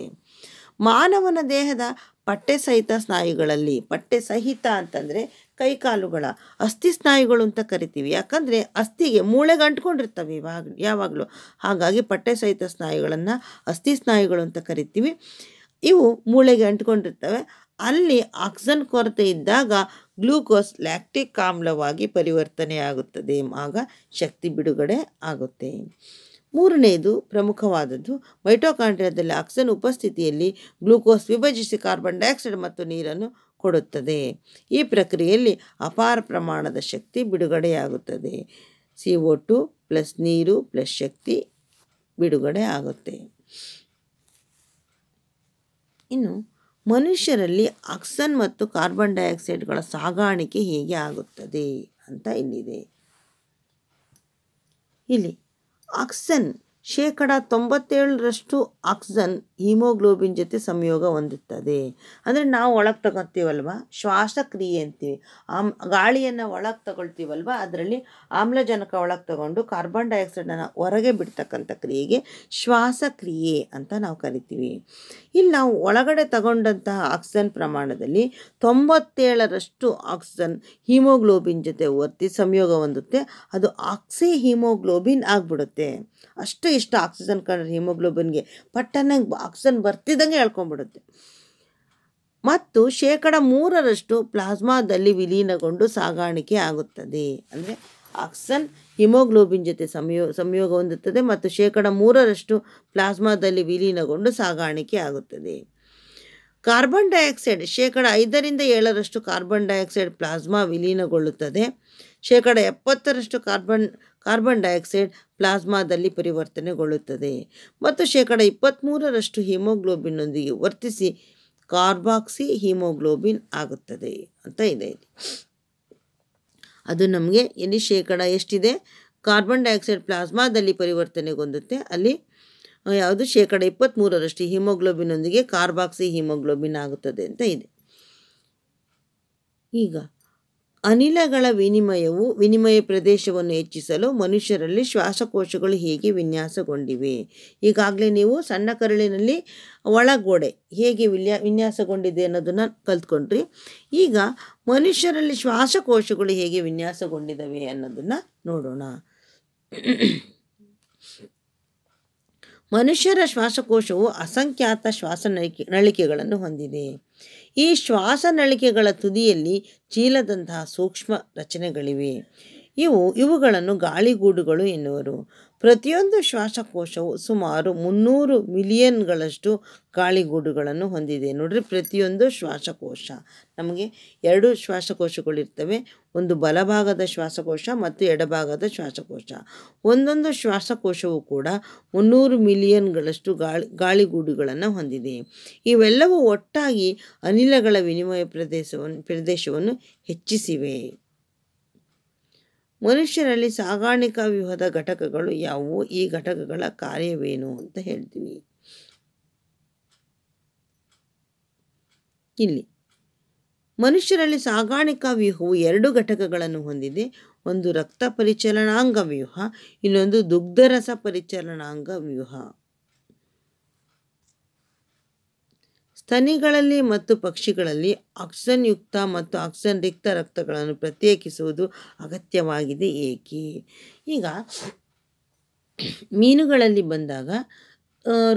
ಮಾನವನ ದೇಹದ ಪಟ್ಟೆ ಸಹಿತ ಸ್ನಾಯುಗಳಲ್ಲಿ ಪಟ್ಟೆ ಸಹಿತ ಅಂತಂದರೆ ಕೈಕಾಲುಗಳ ಅಸ್ಥಿ ಸ್ನಾಯುಗಳು ಅಂತ ಕರಿತೀವಿ ಯಾಕಂದರೆ ಅಸ್ಥಿಗೆ ಮೂಳೆಗೆ ಅಂಟ್ಕೊಂಡಿರ್ತವೆ ಇವಾಗ ಯಾವಾಗಲೂ ಹಾಗಾಗಿ ಪಟ್ಟೆ ಸಹಿತ ಸ್ನಾಯುಗಳನ್ನು ಅಸ್ಥಿ ಸ್ನಾಯುಗಳು ಅಂತ ಕರಿತೀವಿ ಇವು ಮೂಳೆಗೆ ಅಂಟ್ಕೊಂಡಿರ್ತವೆ ಅಲ್ಲಿ ಆಕ್ಸಿಜನ್ ಕೊರತೆ ಇದ್ದಾಗ ಗ್ಲೂಕೋಸ್ ಲ್ಯಾಕ್ಟಿಕ್ ಆಮ್ಲವಾಗಿ ಪರಿವರ್ತನೆ ಆಗುತ್ತದೆ ಆಗ ಶಕ್ತಿ ಬಿಡುಗಡೆ ಆಗುತ್ತೆ ಮೂರನೆಯದು ಪ್ರಮುಖವಾದದ್ದು ಮೈಟೋಕಾಂಡ್ರಿಯಾದಲ್ಲಿ ಆಕ್ಸಿಜನ್ ಉಪಸ್ಥಿತಿಯಲ್ಲಿ ಗ್ಲೂಕೋಸ್ ವಿಭಜಿಸಿ ಕಾರ್ಬನ್ ಡೈಆಕ್ಸೈಡ್ ಮತ್ತು ನೀರನ್ನು ಕೊಡುತ್ತದೆ ಈ ಪ್ರಕ್ರಿಯೆಯಲ್ಲಿ ಅಪಾರ ಪ್ರಮಾಣದ ಶಕ್ತಿ ಬಿಡುಗಡೆಯಾಗುತ್ತದೆ ಸಿ ಒ ಟು ಪ್ಲಸ್ ನೀರು ಪ್ಲಸ್ ಶಕ್ತಿ ಬಿಡುಗಡೆ ಆಗುತ್ತೆ ಇನ್ನು ಮನುಷ್ಯರಲ್ಲಿ ಆಕ್ಸನ್ ಮತ್ತು ಕಾರ್ಬನ್ ಡೈಆಕ್ಸೈಡ್ಗಳ ಸಾಗಾಣಿಕೆ ಹೇಗೆ ಆಗುತ್ತದೆ ಅಂತ ಇಲ್ಲಿದೆ ಇಲ್ಲಿ oxen ಶೇಕಡ ತೊಂಬತ್ತೇಳರಷ್ಟು ಆಕ್ಸಿಜನ್ ಹಿಮೋಗ್ಲೋಬಿನ್ ಜೊತೆ ಸಂಯೋಗ ಹೊಂದುತ್ತದೆ ಅಂದರೆ ನಾವು ಒಳಗೆ ತಗೊತೀವಲ್ವ ಶ್ವಾಸಕ್ರಿಯೆ ಅಂತೀವಿ ಆಮ್ ಗಾಳಿಯನ್ನು ಒಳಗೆ ತಗೊಳ್ತೀವಲ್ವ ಅದರಲ್ಲಿ ಆಮ್ಲಜನಕ ಒಳಗೆ ತಗೊಂಡು ಕಾರ್ಬನ್ ಡೈಆಕ್ಸೈಡನ್ನು ಹೊರಗೆ ಬಿಡ್ತಕ್ಕಂಥ ಕ್ರಿಯೆಗೆ ಶ್ವಾಸಕ್ರಿಯೆ ಅಂತ ನಾವು ಕರಿತೀವಿ ಇಲ್ಲಿ ನಾವು ಒಳಗಡೆ ತಗೊಂಡಂತಹ ಆಕ್ಸಿಜನ್ ಪ್ರಮಾಣದಲ್ಲಿ ತೊಂಬತ್ತೇಳರಷ್ಟು ಆಕ್ಸಿಜನ್ ಹಿಮೋಗ್ಲೋಬಿನ್ ಜೊತೆ ಒತ್ತಿ ಸಂಯೋಗ ಹೊಂದುತ್ತೆ ಅದು ಆಕ್ಸಿ ಹಿಮೋಗ್ಲೋಬಿನ್ ಆಗಿಬಿಡುತ್ತೆ ಅಷ್ಟು ಇಷ್ಟು ಆಕ್ಸಿಜನ್ ಕಂಡ್ರೆ ಹಿಮೋಗ್ಲೋಬಿನ್ಗೆ ಪಟ್ಟನಾಗ ಆಕ್ಸಿಜನ್ ಬರ್ತಿದ್ದಂಗೆ ಹೇಳ್ಕೊಂಡ್ಬಿಡುತ್ತೆ ಮತ್ತು ಶೇಕಡ ಮೂರರಷ್ಟು ಪ್ಲಾಸ್ಮಾದಲ್ಲಿ ವಿಲೀನಗೊಂಡು ಸಾಗಾಣಿಕೆ ಆಗುತ್ತದೆ ಅಂದರೆ ಆಕ್ಸಿಜನ್ ಹಿಮೋಗ್ಲೋಬಿನ್ ಜೊತೆ ಸಂಯೋ ಸಂಯೋಗ ಹೊಂದುತ್ತದೆ ಮತ್ತು ಶೇಕಡ ಮೂರರಷ್ಟು ಪ್ಲಾಸ್ಮಾದಲ್ಲಿ ವಿಲೀನಗೊಂಡು ಸಾಗಾಣಿಕೆ ಆಗುತ್ತದೆ ಕಾರ್ಬನ್ ಡೈಆಕ್ಸೈಡ್ ಶೇಕಡ ಐದರಿಂದ ಏಳರಷ್ಟು ಕಾರ್ಬನ್ ಡೈಆಕ್ಸೈಡ್ ಪ್ಲಾಸ್ಮಾ ವಿಲೀನಗೊಳ್ಳುತ್ತದೆ ಶೇಕಡ ಎಪ್ಪತ್ತರಷ್ಟು ಕಾರ್ಬನ್ ಕಾರ್ಬನ್ ಡೈಆಕ್ಸೈಡ್ ಪ್ಲಾಸ್ಮಾದಲ್ಲಿ ಪರಿವರ್ತನೆಗೊಳ್ಳುತ್ತದೆ ಮತ್ತು ಶೇಕಡ ಇಪ್ಪತ್ತ್ಮೂರರಷ್ಟು ಹಿಮೋಗ್ಲೋಬಿನ್ನೊಂದಿಗೆ ವರ್ತಿಸಿ ಕಾರ್ಬಾಕ್ಸಿ ಹಿಮೋಗ್ಲೋಬಿನ್ ಆಗುತ್ತದೆ ಅಂತ ಇದೆ ಅದು ನಮಗೆ ಎಲ್ಲಿ ಶೇಕಡ ಎಷ್ಟಿದೆ ಕಾರ್ಬನ್ ಡೈಆಕ್ಸೈಡ್ ಪ್ಲಾಸ್ಮಾದಲ್ಲಿ ಪರಿವರ್ತನೆಗೊಂದುತ್ತೆ ಅಲ್ಲಿ ಯಾವುದು ಶೇಕಡ ಇಪ್ಪತ್ತ್ಮೂರರಷ್ಟು ಹಿಮೋಗ್ಲೋಬಿನೊಂದಿಗೆ ಕಾರ್ಬಾಕ್ಸಿ ಹಿಮೋಗ್ಲೋಬಿನ್ ಆಗುತ್ತದೆ ಅಂತ ಇದೆ ಈಗ ಅನಿಲಗಳ ವಿನಿಮಯವು ವಿನಿಮಯ ಪ್ರದೇಶವನ್ನು ಹೆಚ್ಚಿಸಲು ಮನುಷ್ಯರಲ್ಲಿ ಶ್ವಾಸಕೋಶಗಳು ಹೇಗೆ ವಿನ್ಯಾಸಗೊಂಡಿವೆ ಈಗಾಗಲೇ ನೀವು ಸಣ್ಣ ಕರಳಿನಲ್ಲಿ ಒಳಗೋಡೆ ಹೇಗೆ ವಿನ್ಯಾ ವಿನ್ಯಾಸಗೊಂಡಿದೆ ಅನ್ನೋದನ್ನು ಕಲ್ತ್ಕೊಂಡ್ರಿ ಈಗ ಮನುಷ್ಯರಲ್ಲಿ ಶ್ವಾಸಕೋಶಗಳು ಹೇಗೆ ವಿನ್ಯಾಸಗೊಂಡಿದ್ದಾವೆ ಅನ್ನೋದನ್ನು ನೋಡೋಣ ಮನುಷ್ಯರ ಶ್ವಾಸಕೋಶವು ಅಸಂಖ್ಯಾತ ಶ್ವಾಸ ನಳಿಕೆ ನಳಿಕೆಗಳನ್ನು ಹೊಂದಿದೆ ಈ ಶ್ವಾಸನಳಿಕೆಗಳ ತುದಿಯಲ್ಲಿ ಚೀಲದಂತಹ ಸೂಕ್ಷ್ಮ ರಚನೆಗಳಿವೆ ಇವು ಇವುಗಳನ್ನು ಗಾಳಿಗೂಡುಗಳು ಎನ್ನುವರು ಪ್ರತಿಯೊಂದು ಶ್ವಾಸಕೋಶವು ಸುಮಾರು ಮುನ್ನೂರು ಮಿಲಿಯನ್ಗಳಷ್ಟು ಗಾಳಿಗೂಡುಗಳನ್ನು ಹೊಂದಿದೆ ನೋಡ್ರಿ ಪ್ರತಿಯೊಂದು ಶ್ವಾಸಕೋಶ ನಮಗೆ ಎರಡು ಶ್ವಾಸಕೋಶಗಳಿರ್ತವೆ ಒಂದು ಬಲಭಾಗದ ಶ್ವಾಸಕೋಶ ಮತ್ತು ಎಡಭಾಗದ ಶ್ವಾಸಕೋಶ ಒಂದೊಂದು ಶ್ವಾಸಕೋಶವು ಕೂಡ ಮುನ್ನೂರು ಮಿಲಿಯನ್ಗಳಷ್ಟು ಗಾಳಿ ಗಾಳಿಗೂಡುಗಳನ್ನು ಹೊಂದಿದೆ ಇವೆಲ್ಲವೂ ಒಟ್ಟಾಗಿ ಅನಿಲಗಳ ವಿನಿಮಯ ಪ್ರದೇಶವನ್ನು ಪ್ರದೇಶವನ್ನು ಹೆಚ್ಚಿಸಿವೆ ಮನುಷ್ಯರಲ್ಲಿ ಸಾಗಾಣಿಕಾ ವ್ಯೂಹದ ಘಟಕಗಳು ಯಾವುವು ಈ ಘಟಕಗಳ ಕಾರ್ಯವೇನು ಅಂತ ಹೇಳ್ತೀವಿ ಇಲ್ಲಿ ಮನುಷ್ಯರಲ್ಲಿ ಸಾಗಾಣಿಕಾ ವ್ಯೂಹವು ಎರಡು ಘಟಕಗಳನ್ನು ಹೊಂದಿದೆ ಒಂದು ರಕ್ತ ಪರಿಚಲನಾಂಗ ವ್ಯೂಹ ಇನ್ನೊಂದು ದುಗ್ಧರಸ ಪರಿಚಲನಾಂಗ ವ್ಯೂಹ ಸ್ತನಿಗಳಲ್ಲಿ ಮತ್ತು ಪಕ್ಷಿಗಳಲ್ಲಿ ಆಕ್ಸಿಜನ್ ಯುಕ್ತ ಮತ್ತು ಆಕ್ಸಿಜನ್ ರಿಕ್ತ ರಕ್ತಗಳನ್ನು ಪ್ರತ್ಯೇಕಿಸುವುದು ಅಗತ್ಯವಾಗಿದೆ ಏಕೆ ಈಗ ಮೀನುಗಳಲ್ಲಿ ಬಂದಾಗ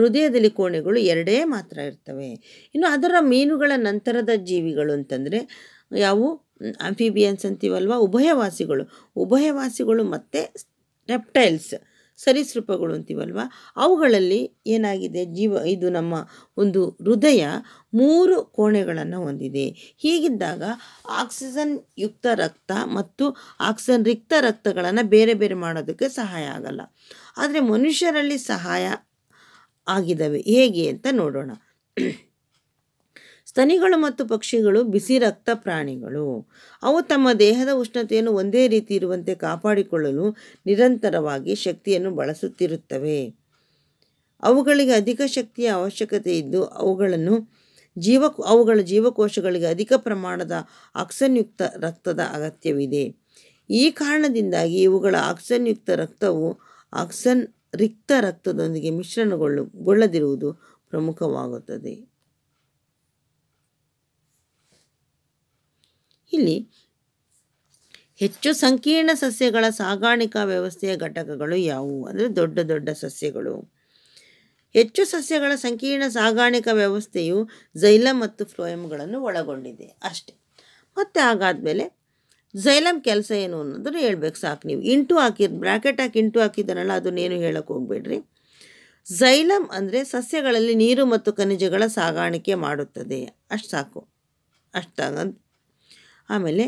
ಹೃದಯದಲ್ಲಿ ಕೋಣೆಗಳು ಎರಡೇ ಮಾತ್ರ ಇರ್ತವೆ ಇನ್ನು ಅದರ ಮೀನುಗಳ ನಂತರದ ಜೀವಿಗಳು ಅಂತಂದರೆ ಯಾವು ಆಂಫಿಬಿಯನ್ಸ್ ಅಂತೀವಲ್ವ ಉಭಯವಾಸಿಗಳು ಉಭಯವಾಸಿಗಳು ಮತ್ತು ರೆಪ್ಟೈಲ್ಸ್ ಸರೀಸೃಪಗಳು ಅಂತೀವಲ್ವ ಅವುಗಳಲ್ಲಿ ಏನಾಗಿದೆ ಜೀವ ಇದು ನಮ್ಮ ಒಂದು ಹೃದಯ ಮೂರು ಕೋಣೆಗಳನ್ನು ಹೊಂದಿದೆ ಹೀಗಿದ್ದಾಗ ಆಕ್ಸಿಜನ್ ಯುಕ್ತ ರಕ್ತ ಮತ್ತು ಆಕ್ಸಿಜನ್ ರಿಕ್ತ ರಕ್ತಗಳನ್ನು ಬೇರೆ ಬೇರೆ ಮಾಡೋದಕ್ಕೆ ಸಹಾಯ ಆಗಲ್ಲ ಆದರೆ ಮನುಷ್ಯರಲ್ಲಿ ಸಹಾಯ ಆಗಿದ್ದಾವೆ ಹೇಗೆ ಅಂತ ನೋಡೋಣ ಸ್ತನಿಗಳು ಮತ್ತು ಪಕ್ಷಿಗಳು ಬಿಸಿ ರಕ್ತ ಪ್ರಾಣಿಗಳು ಅವು ತಮ್ಮ ದೇಹದ ಉಷ್ಣತೆಯನ್ನು ಒಂದೇ ರೀತಿ ಇರುವಂತೆ ಕಾಪಾಡಿಕೊಳ್ಳಲು ನಿರಂತರವಾಗಿ ಶಕ್ತಿಯನ್ನು ಬಳಸುತ್ತಿರುತ್ತವೆ ಅವುಗಳಿಗೆ ಅಧಿಕ ಶಕ್ತಿಯ ಅವಶ್ಯಕತೆ ಇದ್ದು ಅವುಗಳನ್ನು ಜೀವ ಅವುಗಳ ಜೀವಕೋಶಗಳಿಗೆ ಅಧಿಕ ಪ್ರಮಾಣದ ಆಕ್ಸನ್ಯುಕ್ತ ರಕ್ತದ ಅಗತ್ಯವಿದೆ ಈ ಕಾರಣದಿಂದಾಗಿ ಇವುಗಳ ಆಕ್ಸನ್ಯುಕ್ತ ರಕ್ತವು ಆಕ್ಸನ್ ರಿಕ್ತ ರಕ್ತದೊಂದಿಗೆ ಮಿಶ್ರಣಗೊಳ್ಳು ಪ್ರಮುಖವಾಗುತ್ತದೆ ಇಲ್ಲಿ ಹೆಚ್ಚು ಸಂಕೀರ್ಣ ಸಸ್ಯಗಳ ಸಾಗಾಣಿಕಾ ವ್ಯವಸ್ಥೆಯ ಘಟಕಗಳು ಯಾವುವು ಅಂದರೆ ದೊಡ್ಡ ದೊಡ್ಡ ಸಸ್ಯಗಳು ಹೆಚ್ಚು ಸಸ್ಯಗಳ ಸಂಕೀರ್ಣ ಸಾಗಾಣಿಕಾ ವ್ಯವಸ್ಥೆಯು ಜೈಲಮ್ ಮತ್ತು ಫ್ಲೋಯಮ್ಗಳನ್ನು ಒಳಗೊಂಡಿದೆ ಅಷ್ಟೆ ಮತ್ತೆ ಹಾಗಾದಮೇಲೆ ಜೈಲಮ್ ಕೆಲಸ ಏನು ಅನ್ನೋದನ್ನು ಹೇಳ್ಬೇಕು ಸಾಕು ನೀವು ಇಂಟು ಹಾಕಿ ಬ್ರ್ಯಾಕೆಟ್ ಹಾಕಿ ಇಂಟು ಹಾಕಿದ್ದಾನಲ್ಲ ಅದನ್ನೇನು ಹೇಳೋಕ್ಕೆ ಹೋಗ್ಬೇಡ್ರಿ ಜೈಲಮ್ ಅಂದರೆ ಸಸ್ಯಗಳಲ್ಲಿ ನೀರು ಮತ್ತು ಖನಿಜಗಳ ಸಾಗಾಣಿಕೆ ಮಾಡುತ್ತದೆ ಅಷ್ಟು ಸಾಕು ಅಷ್ಟು ಆಮೇಲೆ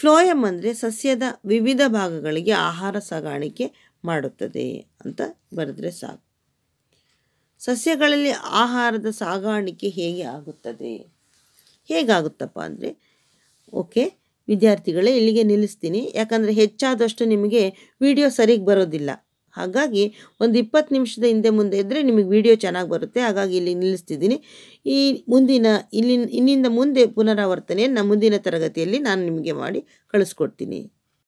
ಫ್ಲೋಯಮ್ ಅಂದರೆ ಸಸ್ಯದ ವಿವಿಧ ಭಾಗಗಳಿಗೆ ಆಹಾರ ಸಾಗಾಣಿಕೆ ಮಾಡುತ್ತದೆ ಅಂತ ಬರೆದ್ರೆ ಸಾಕು ಸಸ್ಯಗಳಲ್ಲಿ ಆಹಾರದ ಸಾಗಾಣಿಕೆ ಹೇಗೆ ಆಗುತ್ತದೆ ಹೇಗಾಗುತ್ತಪ್ಪ ಅಂದರೆ ಓಕೆ ವಿದ್ಯಾರ್ಥಿಗಳೇ ಇಲ್ಲಿಗೆ ನಿಲ್ಲಿಸ್ತೀನಿ ಯಾಕಂದರೆ ಹೆಚ್ಚಾದಷ್ಟು ನಿಮಗೆ ವಿಡಿಯೋ ಸರಿಗೆ ಬರೋದಿಲ್ಲ ಹಾಗಾಗಿ ಒಂದು ಇಪ್ಪತ್ತು ನಿಮಿಷದ ಹಿಂದೆ ಮುಂದೆ ಇದ್ದರೆ ನಿಮಗೆ ವಿಡಿಯೋ ಚೆನ್ನಾಗಿ ಬರುತ್ತೆ ಹಾಗಾಗಿ ಇಲ್ಲಿ ನಿಲ್ಲಿಸ್ತಿದ್ದೀನಿ ಈ ಮುಂದಿನ ಇಲ್ಲಿ ಇನ್ನಿಂದ ಮುಂದೆ ಪುನರಾವರ್ತನೆಯನ್ನು ಮುಂದಿನ ತರಗತಿಯಲ್ಲಿ ನಾನು ನಿಮಗೆ ಮಾಡಿ ಕಳಿಸ್ಕೊಡ್ತೀನಿ